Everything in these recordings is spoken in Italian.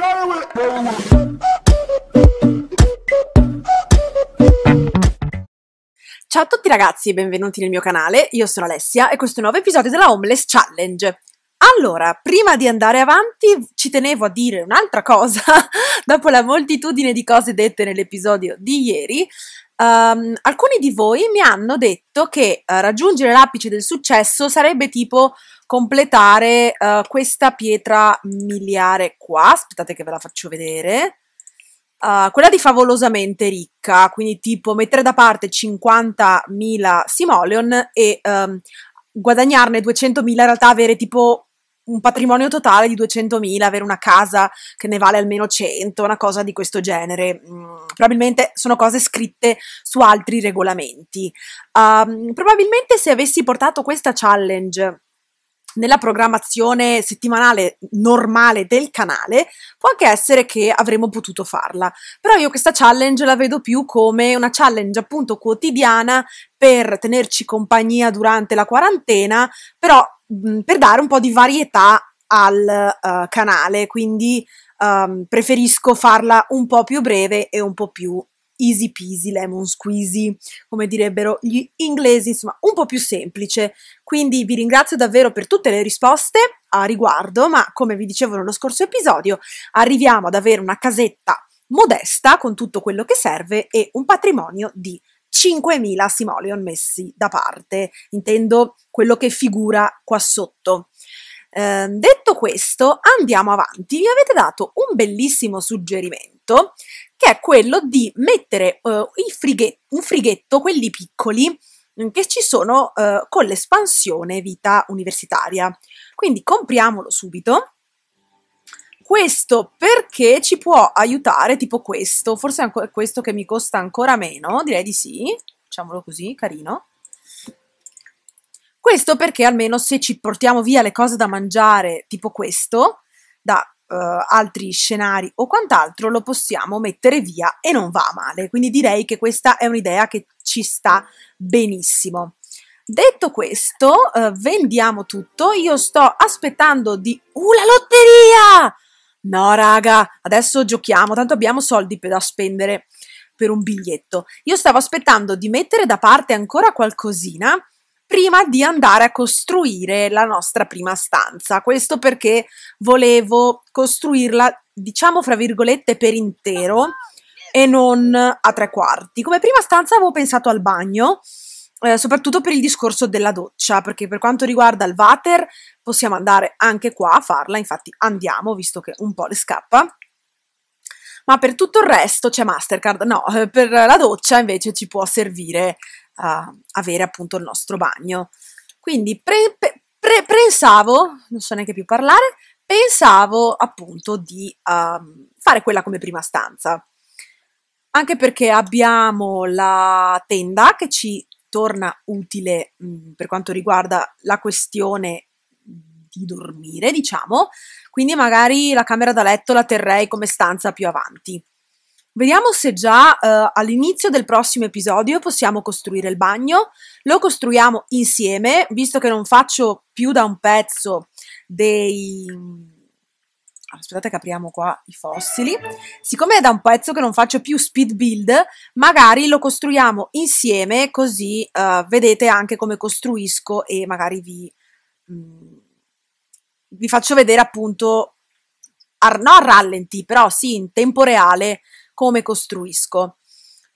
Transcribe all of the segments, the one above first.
Ciao a tutti ragazzi e benvenuti nel mio canale, io sono Alessia e questo è un nuovo episodio della Homeless Challenge. Allora, prima di andare avanti ci tenevo a dire un'altra cosa, dopo la moltitudine di cose dette nell'episodio di ieri, Um, alcuni di voi mi hanno detto che uh, raggiungere l'apice del successo sarebbe tipo completare uh, questa pietra miliare qua, aspettate che ve la faccio vedere, uh, quella di favolosamente ricca, quindi tipo mettere da parte 50.000 simoleon e um, guadagnarne 200.000, in realtà avere tipo un patrimonio totale di 200.000, avere una casa che ne vale almeno 100, una cosa di questo genere. Mm, probabilmente sono cose scritte su altri regolamenti. Um, probabilmente se avessi portato questa challenge nella programmazione settimanale normale del canale, può anche essere che avremmo potuto farla. Però io questa challenge la vedo più come una challenge appunto quotidiana per tenerci compagnia durante la quarantena, però per dare un po' di varietà al uh, canale, quindi um, preferisco farla un po' più breve e un po' più easy peasy, lemon squeezy, come direbbero gli inglesi, insomma, un po' più semplice. Quindi vi ringrazio davvero per tutte le risposte a riguardo, ma come vi dicevo nello scorso episodio, arriviamo ad avere una casetta modesta con tutto quello che serve e un patrimonio di 5.000 simoleon messi da parte, intendo quello che figura qua sotto. Eh, detto questo, andiamo avanti. Vi avete dato un bellissimo suggerimento che è quello di mettere eh, frighe un frighetto, quelli piccoli, mm, che ci sono eh, con l'espansione vita universitaria. Quindi compriamolo subito questo perché ci può aiutare, tipo questo, forse è questo che mi costa ancora meno, direi di sì, facciamolo così, carino. Questo perché almeno se ci portiamo via le cose da mangiare, tipo questo, da Uh, altri scenari o quant'altro lo possiamo mettere via e non va male. Quindi direi che questa è un'idea che ci sta benissimo. Detto questo, uh, vendiamo tutto. Io sto aspettando di... Uh, la lotteria! no raga, adesso giochiamo, tanto abbiamo soldi da spendere per un biglietto. Io stavo aspettando di mettere da parte ancora qualcosina prima di andare a costruire la nostra prima stanza. Questo perché volevo costruirla, diciamo fra virgolette, per intero e non a tre quarti. Come prima stanza avevo pensato al bagno, eh, soprattutto per il discorso della doccia, perché per quanto riguarda il water possiamo andare anche qua a farla, infatti andiamo, visto che un po' le scappa. Ma per tutto il resto c'è Mastercard, no, eh, per la doccia invece ci può servire uh, avere appunto il nostro bagno. Quindi pre, pre, pre, pensavo, non so neanche più parlare, pensavo appunto di uh, fare quella come prima stanza. Anche perché abbiamo la tenda che ci torna utile mh, mm, per quanto riguarda la questione di dormire, diciamo, quindi magari la camera da letto la terrei come stanza più avanti. Vediamo se già eh, all'inizio del prossimo episodio possiamo costruire il bagno. Lo costruiamo insieme, visto che non faccio più da un pezzo dei, aspettate che apriamo qua i fossili, siccome è da un pezzo che non faccio più speed build, magari lo costruiamo insieme così uh, vedete anche come costruisco e magari vi, mh, mm, vi faccio vedere appunto, a, no a rallenti, però sì in tempo reale come costruisco,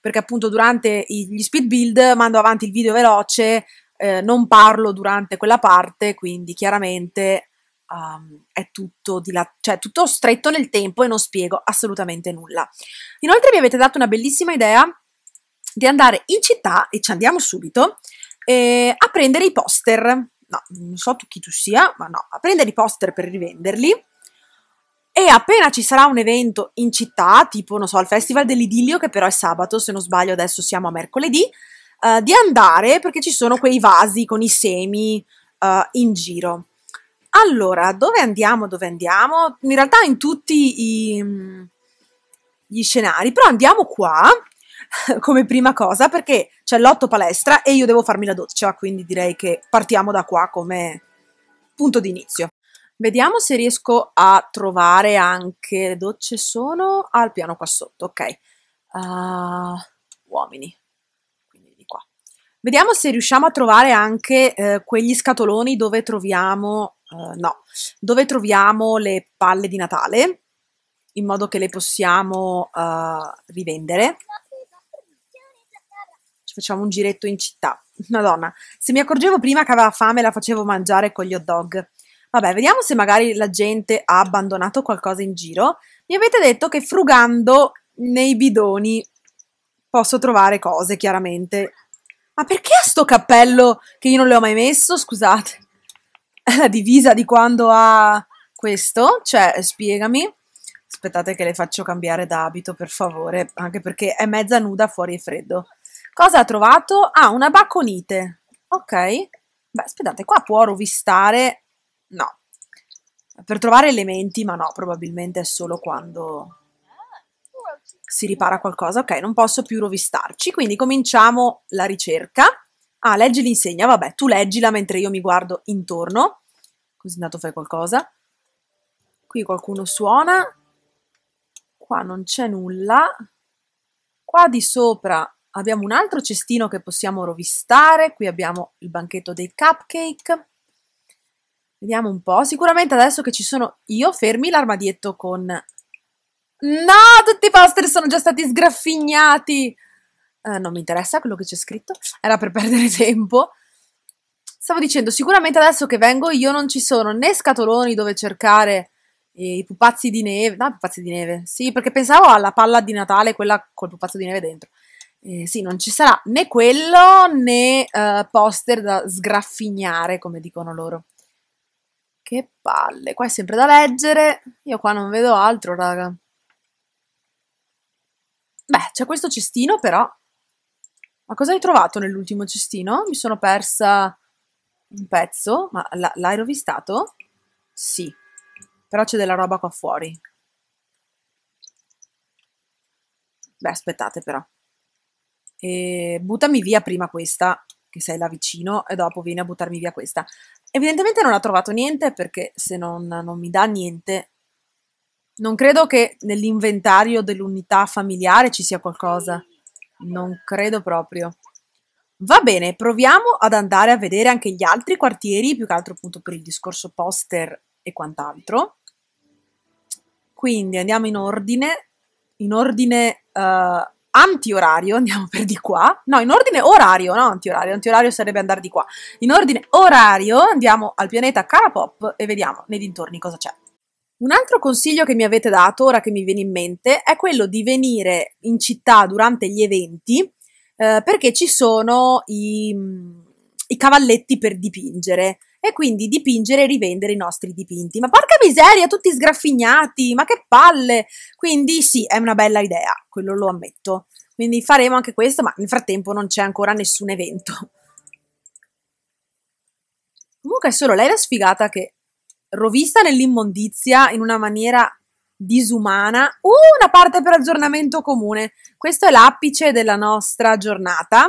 perché appunto durante gli speed build mando avanti il video veloce, eh, non parlo durante quella parte, quindi chiaramente um, è tutto, la- cioè, tutto stretto nel tempo e non spiego assolutamente nulla. Inoltre mi avete dato una bellissima idea di andare in città, e ci andiamo subito, eh, a prendere i poster. No, non so tu chi tu sia, ma no, a prendere i poster per rivenderli. E appena ci sarà un evento in città, tipo, non so, il Festival dell'Idillio, che però è sabato, se non sbaglio adesso siamo a mercoledì, eh, di andare perché ci sono quei vasi con i semi eh, in giro. Allora, dove andiamo? Dove andiamo? In realtà in tutti i, gli scenari, però andiamo qua come prima cosa perché c'è l'otto palestra e io devo farmi la doccia, quindi direi che partiamo da qua come punto di inizio. Vediamo se riesco a trovare anche le docce sono al piano qua sotto, ok. Uh, uomini, quindi di qua. Vediamo se riusciamo a trovare anche eh, quegli scatoloni dove troviamo Uh, no. Dove troviamo le palle di Natale in modo che le possiamo uh, rivendere. Ci facciamo un giretto in città. Madonna, se mi accorgevo prima che aveva fame la facevo mangiare con gli hot dog. Vabbè, vediamo se magari la gente ha abbandonato qualcosa in giro. Mi avete detto che frugando nei bidoni posso trovare cose, chiaramente. Ma perché ha sto cappello che io non le ho mai messo? Scusate. la divisa di quando ha questo, cioè spiegami. Aspettate che le faccio cambiare d'abito, per favore, anche perché è mezza nuda, fuori e freddo. Cosa ha trovato? Ah, una baconite. Ok. Beh, aspettate, qua può rovistare... No. Per trovare elementi, ma no, probabilmente è solo quando si ripara qualcosa. Ok, non posso più rovistarci, quindi cominciamo la ricerca. Ah, leggi l'insegna, vabbè, tu leggila mentre io mi guardo intorno, così intanto fai qualcosa. Qui qualcuno suona, qua non c'è nulla, qua di sopra abbiamo un altro cestino che possiamo rovistare, qui abbiamo il banchetto dei cupcake, vediamo un po', sicuramente adesso che ci sono io, fermi l'armadietto con... No, tutti i poster sono già stati sgraffignati! Eh, non mi interessa quello che c'è scritto, era per perdere tempo. Stavo dicendo, sicuramente adesso che vengo io non ci sono né scatoloni dove cercare eh, i pupazzi di neve, no, i pupazzi di neve, sì, perché pensavo alla palla di Natale, quella col pupazzo di neve dentro. Eh, sì, non ci sarà né quello né uh, poster da sgraffignare, come dicono loro. Che palle, qua è sempre da leggere, io qua non vedo altro, raga. Beh, c'è questo cestino però, ma cosa hai trovato nell'ultimo cestino? Mi sono persa un pezzo, ma l'hai rovistato? Sì, però c'è della roba qua fuori. Beh, aspettate però. E buttami via prima questa, che sei là vicino, e dopo vieni a buttarmi via questa. Evidentemente non ha trovato niente, perché se non, non mi dà niente... Non credo che nell'inventario dell'unità familiare ci sia qualcosa. Sì. Non credo proprio. Va bene, proviamo ad andare a vedere anche gli altri quartieri, più che altro appunto per il discorso poster e quant'altro. Quindi andiamo in ordine, in ordine uh, anti-orario, andiamo per di qua. No, in ordine orario, no anti-orario, anti-orario sarebbe andare di qua. In ordine orario andiamo al pianeta Carapop e vediamo nei dintorni cosa c'è. Un altro consiglio che mi avete dato, ora che mi viene in mente, è quello di venire in città durante gli eventi eh, perché ci sono i, mm, i cavalletti per dipingere e quindi dipingere e rivendere i nostri dipinti. Ma porca miseria, tutti sgraffignati, ma che palle! Quindi sì, è una bella idea, quello lo ammetto. Quindi faremo anche questo, ma nel frattempo non c'è ancora nessun evento. Comunque è solo lei la sfigata che rovista nell'immondizia in una maniera disumana, uh, una parte per aggiornamento comune. Questo è l'apice della nostra giornata,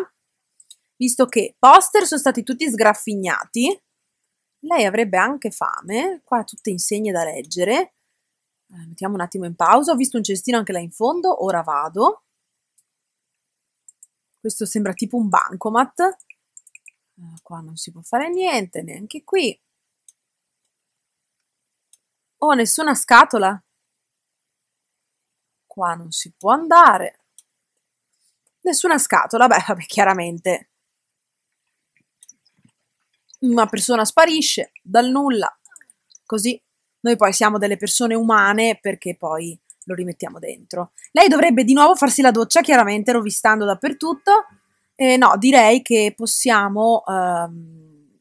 visto che poster sono stati tutti sgraffignati. Lei avrebbe anche fame, qua tutte insegne da leggere. Eh, mettiamo un attimo in pausa, ho visto un cestino anche là in fondo, ora vado. Questo sembra tipo un bancomat. Eh, qua non si può fare niente, neanche qui. Oh, nessuna scatola! Qua non si può andare. Nessuna scatola, beh, vabbè, chiaramente. Una persona sparisce dal nulla, così. Noi poi siamo delle persone umane perché poi lo rimettiamo dentro. Lei dovrebbe di nuovo farsi la doccia, chiaramente rovistando dappertutto. Eh, no, direi che possiamo ehm,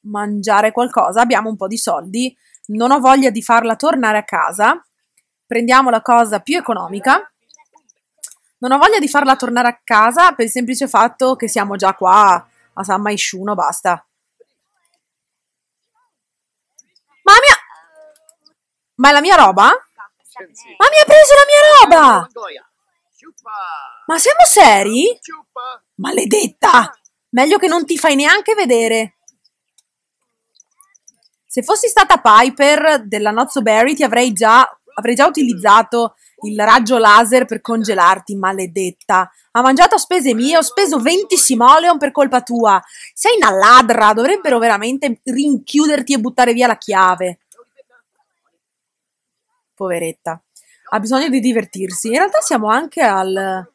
mangiare qualcosa. Abbiamo un po' di soldi non ho voglia di farla tornare a casa, prendiamo la cosa più economica. Non ho voglia di farla tornare a casa per il semplice fatto che siamo già qua a San Maisciuno, basta. Ma, mia... Ma è la mia roba? Ma mi ha preso la mia roba! Ma siamo seri? Maledetta! Meglio che non ti fai neanche vedere. Se fossi stata Piper della Not So Berry, ti avrei già, avrei già utilizzato il raggio laser per congelarti, maledetta. Ha mangiato a spese mie, ho speso 20 simoleon per colpa tua. Sei una ladra, dovrebbero veramente rinchiuderti e buttare via la chiave. Poveretta. Ha bisogno di divertirsi. In realtà siamo anche al,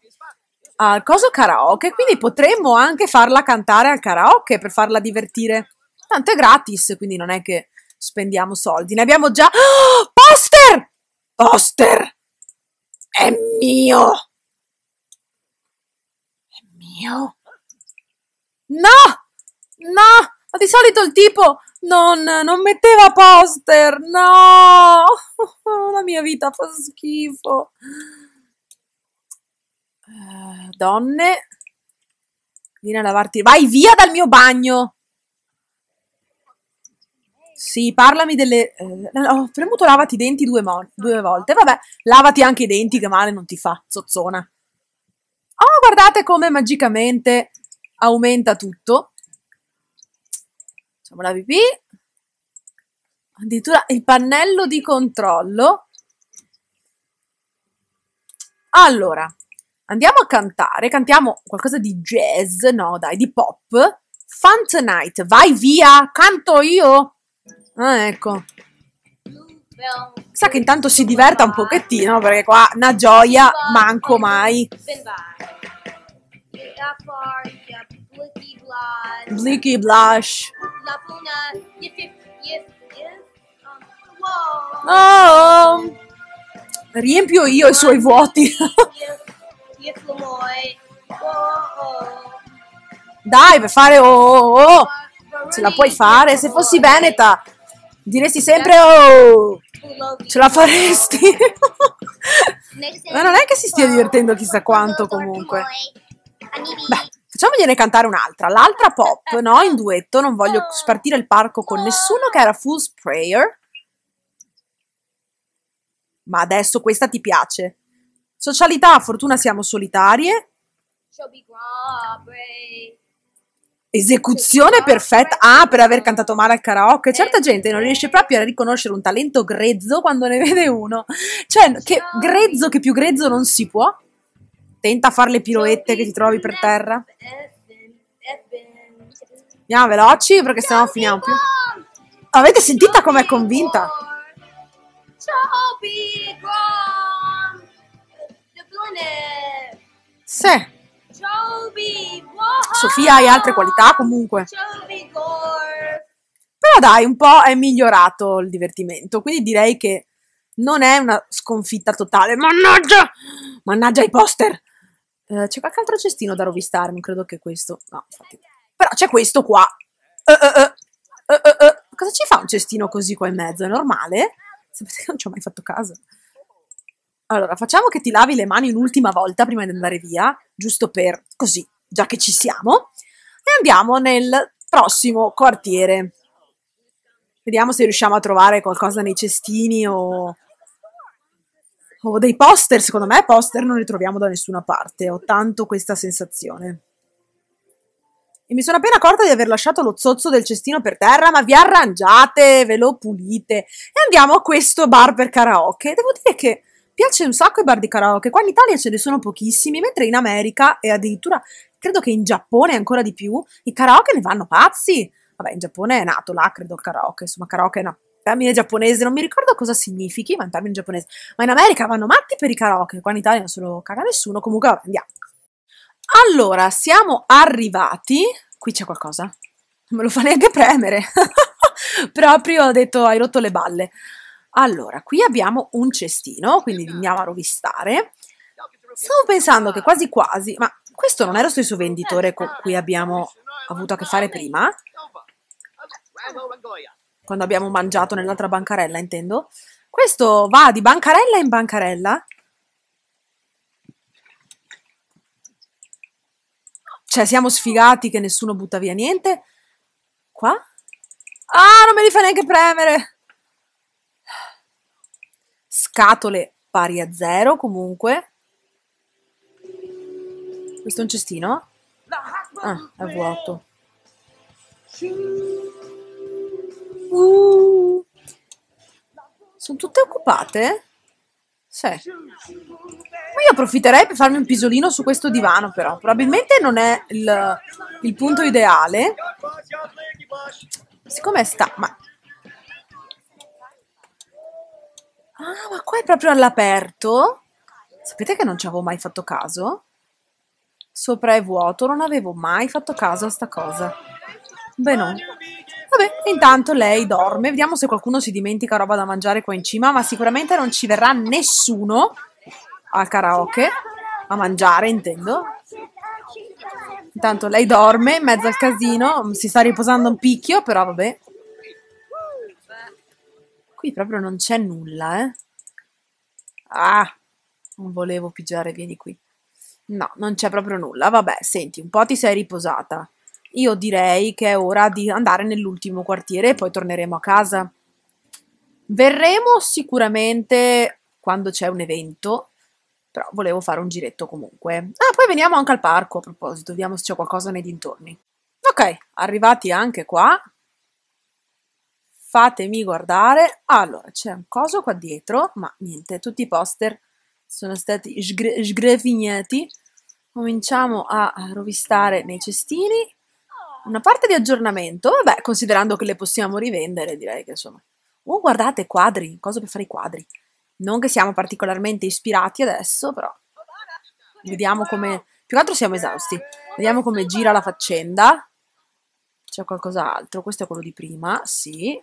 al coso karaoke, quindi potremmo anche farla cantare al karaoke per farla divertire. Tanto è gratis, quindi non è che spendiamo soldi. Ne abbiamo già... Oh, poster! Poster! È mio! È mio! No! No! Ma di solito il tipo non, non metteva poster! No! La mia vita fa schifo! Uh, donne, vieni a lavarti. Vai via dal mio bagno! Sì, parlami delle... Eh, ho oh, premuto lavati i denti due, due volte. Vabbè, lavati anche i denti che male non ti fa, zozzona. Oh, guardate come magicamente aumenta tutto. Facciamo la pipì. Addirittura il pannello di controllo. Allora, andiamo a cantare. Cantiamo qualcosa di jazz, no dai, di pop. Fun Tonight, vai via, canto io. Ah, ecco. Sa che intanto si diverta un pochettino perché qua una gioia manco mai. Blicky Blush. Oh, riempio io i suoi vuoti. Dai, per fare oh, oh, oh. ce la puoi fare. Se fossi Veneta Diresti sempre oh, ce la faresti. Ma non è che si stia divertendo chissà quanto comunque. Beh, facciamogliene cantare un'altra, l'altra pop, no? In duetto, non voglio spartire il parco con nessuno, che era Fool's Prayer. Ma adesso questa ti piace. Socialità, fortuna siamo solitarie. Show Esecuzione perfetta. Ah, per aver cantato male al karaoke. Certa gente non riesce proprio a riconoscere un talento grezzo quando ne vede uno. Cioè, che grezzo che più grezzo non si può. Tenta a fare le piroette che ti trovi per terra. Andiamo veloci perché sennò non finiamo più. Avete sentita com'è convinta? Sì. Sofia hai altre qualità comunque. Però dai, un po' è migliorato il divertimento, quindi direi che non è una sconfitta totale. Mannaggia! Mannaggia i poster! Eh, c'è qualche altro cestino da rovistarmi, credo che questo... No, infatti... Però c'è questo qua. Uh, uh, uh. Cosa ci fa un cestino così qua in mezzo? È normale? Sapete che non ci ho mai fatto caso. Allora, facciamo che ti lavi le mani un'ultima volta prima di andare via, giusto per così, già che ci siamo, e andiamo nel prossimo quartiere. Vediamo se riusciamo a trovare qualcosa nei cestini o, o dei poster. Secondo me poster non li troviamo da nessuna parte, ho tanto questa sensazione. E mi sono appena accorta di aver lasciato lo zozzo del cestino per terra, ma vi arrangiate, ve lo pulite. E andiamo a questo bar per karaoke. Devo dire che piace un sacco i bar di karaoke. Qua in Italia ce ne sono pochissimi, mentre in America e addirittura credo che in Giappone ancora di più i karaoke ne vanno pazzi. Vabbè, in Giappone è nato là, credo il karaoke, insomma, karaoke è una termine giapponese, non mi ricordo cosa significhi, ma è un termine giapponese. Ma in America vanno matti per i karaoke, qua in Italia non se lo caga nessuno, comunque vabbè, andiamo. Allora, siamo arrivati, qui c'è qualcosa, non me lo fa neanche premere, proprio ho detto hai rotto le balle. Allora, qui abbiamo un cestino, quindi esatto. andiamo a rovistare. Stavo pensando che quasi quasi, ma questo non è lo stesso venditore con cui abbiamo avuto a che fare prima? Eh, eh, eh, Quando abbiamo mangiato nell'altra bancarella, intendo. Questo va di bancarella in bancarella? Cioè, siamo sfigati che nessuno butta via niente? Qua? Ah, non me li fa neanche premere! scatole pari a zero comunque. Questo è un cestino? Ah, è vuoto. Uh, sono tutte occupate? Sì. Ma io approfitterei per farmi un pisolino su questo divano, però. Probabilmente non è il, il punto ideale. Siccome sta... Ma Ah, ma qua è proprio all'aperto? Sapete che non ci avevo mai fatto caso? Sopra è vuoto, non avevo mai fatto caso a sta cosa. Beh no. Vabbè, intanto lei dorme, vediamo se qualcuno si dimentica roba da mangiare qua in cima, ma sicuramente non ci verrà nessuno al karaoke, a mangiare intendo. Intanto lei dorme in mezzo al casino, si sta riposando un picchio, però vabbè. Qui proprio non c'è nulla, eh. Ah, non volevo pigiare, vieni qui. No, non c'è proprio nulla. Vabbè, senti, un po' ti sei riposata. Io direi che è ora di andare nell'ultimo quartiere e poi torneremo a casa. Verremo sicuramente quando c'è un evento, però volevo fare un giretto comunque. Ah, poi veniamo anche al parco, a proposito, vediamo se c'è qualcosa nei dintorni. Ok, arrivati anche qua, fatemi guardare. Allora, c'è un coso qua dietro, ma niente, tutti i poster sono stati sgre- sgrevignati. Cominciamo a rovistare nei cestini. Una parte di aggiornamento, vabbè, considerando che le possiamo rivendere, direi che insomma... Oh, guardate, quadri, cosa per fare i quadri. Non che siamo particolarmente ispirati adesso, però vediamo come... Più che altro siamo esausti. Vediamo come gira la faccenda. C'è qualcos'altro, questo è quello di prima, sì.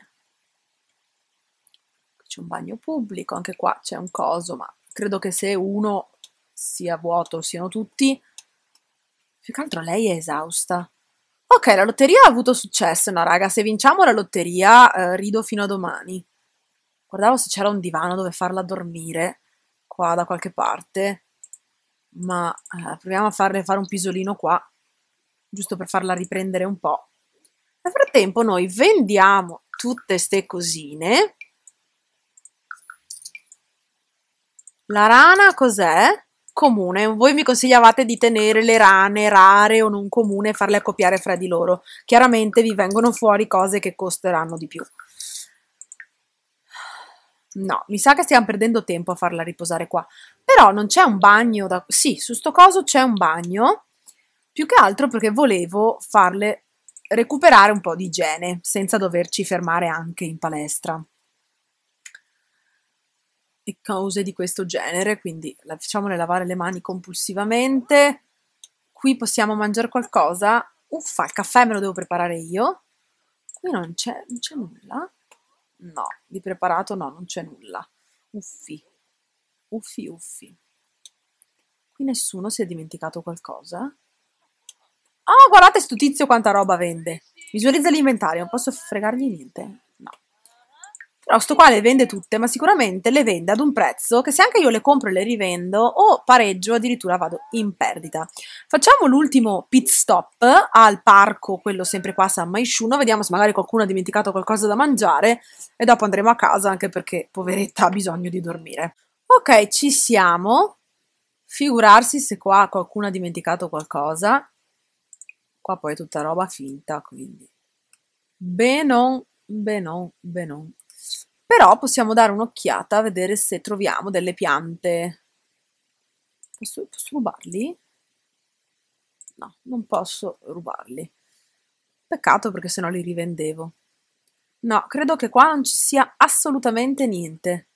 C'è un bagno pubblico, anche qua c'è un coso, ma credo che se uno sia vuoto, siano tutti. Più che altro lei è esausta. Ok, la lotteria ha avuto successo, no raga, se vinciamo la lotteria eh, rido fino a domani. Guardavo se c'era un divano dove farla dormire, qua da qualche parte, ma eh, proviamo a farle fare un pisolino qua, giusto per farla riprendere un po'. Nel frattempo noi vendiamo tutte ste cosine La rana cos'è? Comune. Voi mi consigliavate di tenere le rane rare o non comune e farle accoppiare fra di loro. Chiaramente vi vengono fuori cose che costeranno di più. No, mi sa che stiamo perdendo tempo a farla riposare qua. Però non c'è un bagno da... Sì, su sto coso c'è un bagno. Più che altro perché volevo farle recuperare un po' di igiene senza doverci fermare anche in palestra cause di questo genere, quindi la, facciamole lavare le mani compulsivamente. Qui possiamo mangiare qualcosa. Uffa, il caffè me lo devo preparare io. Qui non c'è, non c'è nulla. No, di preparato no, non c'è nulla. Uffi, uffi, uffi. Qui nessuno si è dimenticato qualcosa. Oh, guardate sto tizio quanta roba vende. Visualizza l'inventario, non posso fregargli niente. Però sto qua le vende tutte, ma sicuramente le vende ad un prezzo che se anche io le compro e le rivendo o pareggio addirittura vado in perdita. Facciamo l'ultimo pit stop eh, al parco, quello sempre qua a San Maisciuno, vediamo se magari qualcuno ha dimenticato qualcosa da mangiare e dopo andremo a casa anche perché poveretta ha bisogno di dormire. Ok, ci siamo. Figurarsi se qua qualcuno ha dimenticato qualcosa. Qua poi è tutta roba finta, quindi. Benon, benon, benon però possiamo dare un'occhiata a vedere se troviamo delle piante. Posso, posso rubarli? No, non posso rubarli. Peccato perché sennò li rivendevo. No, credo che qua non ci sia assolutamente niente.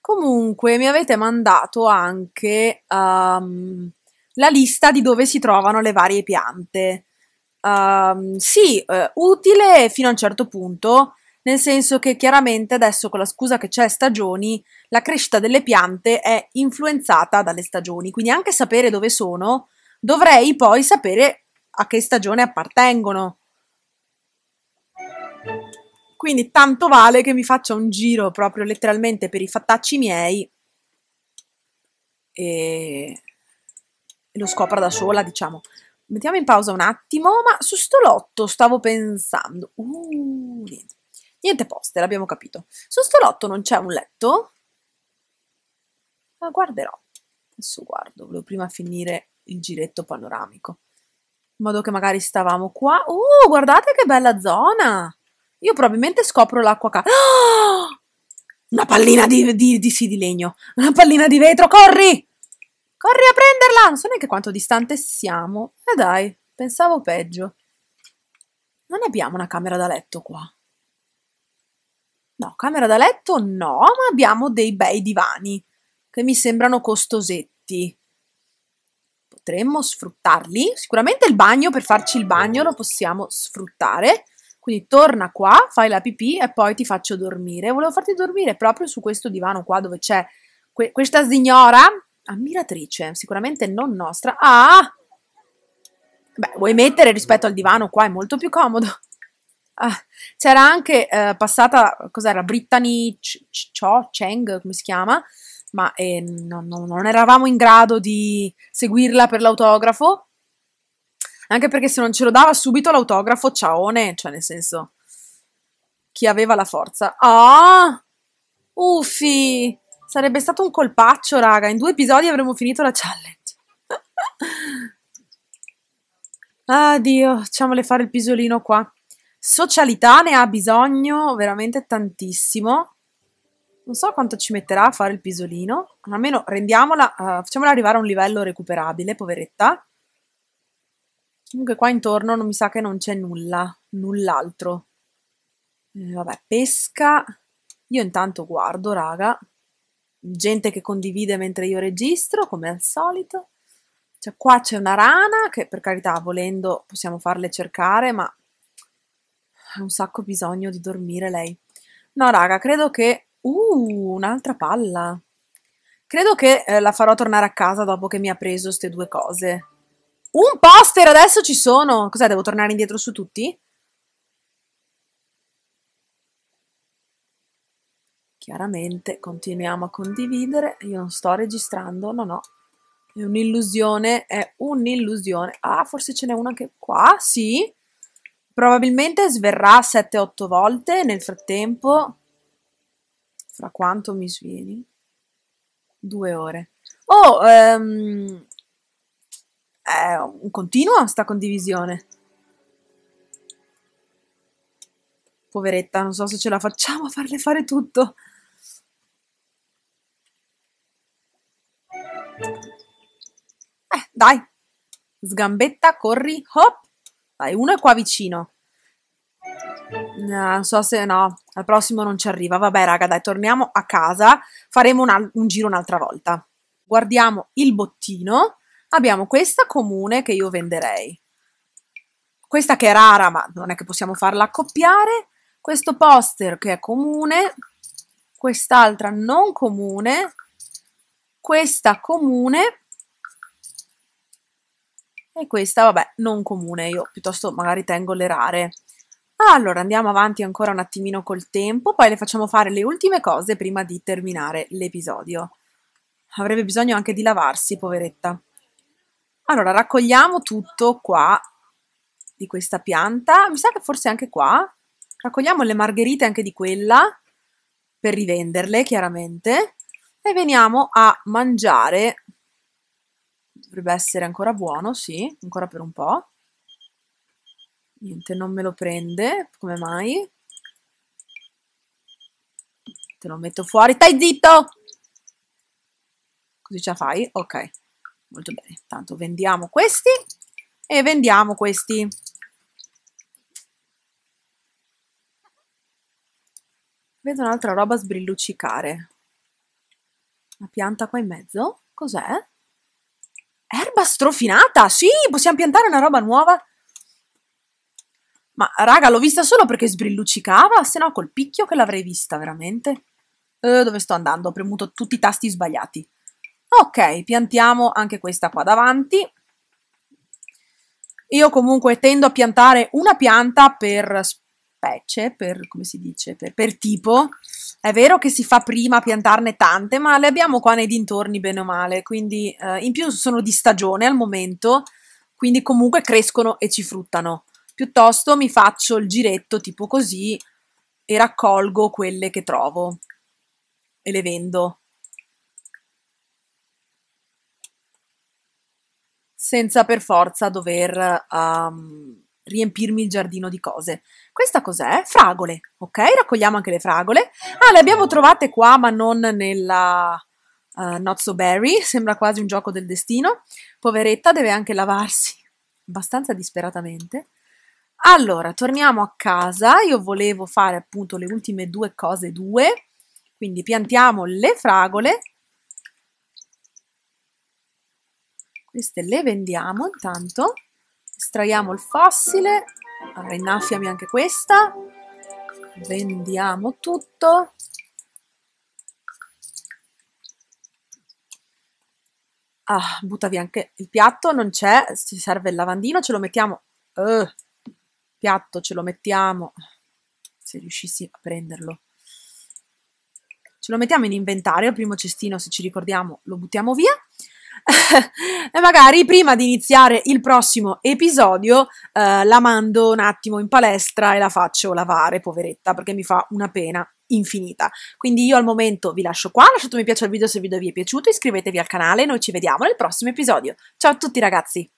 Comunque mi avete mandato anche um, la lista di dove si trovano le varie piante. Um, sì, eh, utile fino a un certo punto, nel senso che chiaramente adesso con la scusa che c'è stagioni, la crescita delle piante è influenzata dalle stagioni, quindi anche sapere dove sono, dovrei poi sapere a che stagione appartengono. Quindi tanto vale che mi faccia un giro proprio letteralmente per i fattacci miei e lo scopra da sola, diciamo. Mettiamo in pausa un attimo, ma su sto lotto stavo pensando. Uh, niente. Niente poste, l'abbiamo capito. Su sto lotto non c'è un letto? Ma ah, guarderò. Adesso guardo, volevo prima finire il giretto panoramico. In modo che magari stavamo qua. Uh, guardate che bella zona! Io probabilmente scopro l'acqua calda. Oh! Una pallina di, di, di, sì, di legno. Una pallina di vetro, corri! Corri a prenderla! Non so neanche quanto distante siamo. E eh dai, pensavo peggio. Non abbiamo una camera da letto qua. No, camera da letto no, ma abbiamo dei bei divani che mi sembrano costosetti. Potremmo sfruttarli. Sicuramente il bagno, per farci il bagno, lo possiamo sfruttare. Quindi torna qua, fai la pipì e poi ti faccio dormire. Volevo farti dormire proprio su questo divano qua dove c'è que questa signora, ammiratrice, sicuramente non nostra. Ah! Beh, vuoi mettere rispetto al divano qua, è molto più comodo. Ah, c'era anche eh, passata, cos'era, Brittany Cho, Cheng, come si chiama, ma eh, non, non, non eravamo in grado di seguirla per l'autografo, anche perché se non ce lo dava subito l'autografo, ciaone, cioè nel senso, chi aveva la forza. Ah, oh, uffi, sarebbe stato un colpaccio, raga, in due episodi avremmo finito la challenge. ah, Dio, facciamole fare il pisolino qua. Socialità ne ha bisogno veramente tantissimo. Non so quanto ci metterà a fare il pisolino, almeno rendiamola, uh, facciamola arrivare a un livello recuperabile, poveretta. Comunque qua intorno non mi sa che non c'è nulla, null'altro. Eh, vabbè, pesca. Io intanto guardo, raga. Gente che condivide mentre io registro, come al solito. Cioè, qua c'è una rana che, per carità, volendo, possiamo farle cercare, ma ha un sacco bisogno di dormire lei. No, raga, credo che... Uh, un'altra palla. Credo che eh, la farò tornare a casa dopo che mi ha preso queste due cose. Un poster adesso ci sono! Cos'è, devo tornare indietro su tutti? Chiaramente continuiamo a condividere. Io non sto registrando, no no. È un'illusione, è un'illusione. Ah, forse ce n'è una anche qua, sì. Probabilmente sverrà 7-8 volte nel frattempo. Fra quanto mi svieni? Due ore. Oh, ehm, è eh, continua sta condivisione. Poveretta, non so se ce la facciamo a farle fare tutto. Eh, dai. Sgambetta, corri, hop. Dai, uno è qua vicino. Eh, non so se no, al prossimo non ci arriva. Vabbè, raga, dai, torniamo a casa. Faremo un, un giro un'altra volta. Guardiamo il bottino. Abbiamo questa comune che io venderei. Questa che è rara, ma non è che possiamo farla accoppiare. Questo poster che è comune. Quest'altra non comune. Questa comune e questa, vabbè, non comune, io piuttosto magari tengo le rare. Allora, andiamo avanti ancora un attimino col tempo, poi le facciamo fare le ultime cose prima di terminare l'episodio. Avrebbe bisogno anche di lavarsi, poveretta. Allora, raccogliamo tutto qua di questa pianta, mi sa che forse anche qua. Raccogliamo le margherite anche di quella, per rivenderle chiaramente, e veniamo a mangiare dovrebbe essere ancora buono, sì, ancora per un po'. Niente, non me lo prende, come mai? Te lo metto fuori, stai zitto! Così ce la fai? Ok, molto bene. Tanto vendiamo questi e vendiamo questi. Vedo un'altra roba sbrilluccicare. La pianta qua in mezzo? Cos'è? Erba strofinata? Sì, possiamo piantare una roba nuova. Ma raga, l'ho vista solo perché sbrilluccicava, se no col picchio che l'avrei vista, veramente. Eh, dove sto andando? Ho premuto tutti i tasti sbagliati. Ok, piantiamo anche questa qua davanti. Io comunque tendo a piantare una pianta per specie, per, come si dice, per, per tipo. È vero che si fa prima piantarne tante, ma le abbiamo qua nei dintorni bene o male, quindi eh, in più sono di stagione al momento, quindi comunque crescono e ci fruttano. Piuttosto mi faccio il giretto tipo così e raccolgo quelle che trovo e le vendo. Senza per forza dover um, riempirmi il giardino di cose. Questa cos'è? Fragole, ok? Raccogliamo anche le fragole. Ah, le abbiamo trovate qua, ma non nella uh, Not So Berry, sembra quasi un gioco del destino. Poveretta, deve anche lavarsi abbastanza disperatamente. Allora, torniamo a casa, io volevo fare appunto le ultime due cose, due, quindi piantiamo le fragole, queste le vendiamo intanto, estraiamo il fossile, allora innaffiami anche questa, vendiamo tutto, ah, butta via anche il piatto, non c'è, ci serve il lavandino, ce lo mettiamo, uh, piatto ce lo mettiamo, se riuscissi a prenderlo, ce lo mettiamo in inventario, il primo cestino se ci ricordiamo lo buttiamo via, e magari prima di iniziare il prossimo episodio eh, la mando un attimo in palestra e la faccio lavare, poveretta, perché mi fa una pena infinita. Quindi io al momento vi lascio qua, lasciate un mi piace al video se il video vi è piaciuto, iscrivetevi al canale e noi ci vediamo nel prossimo episodio. Ciao a tutti ragazzi!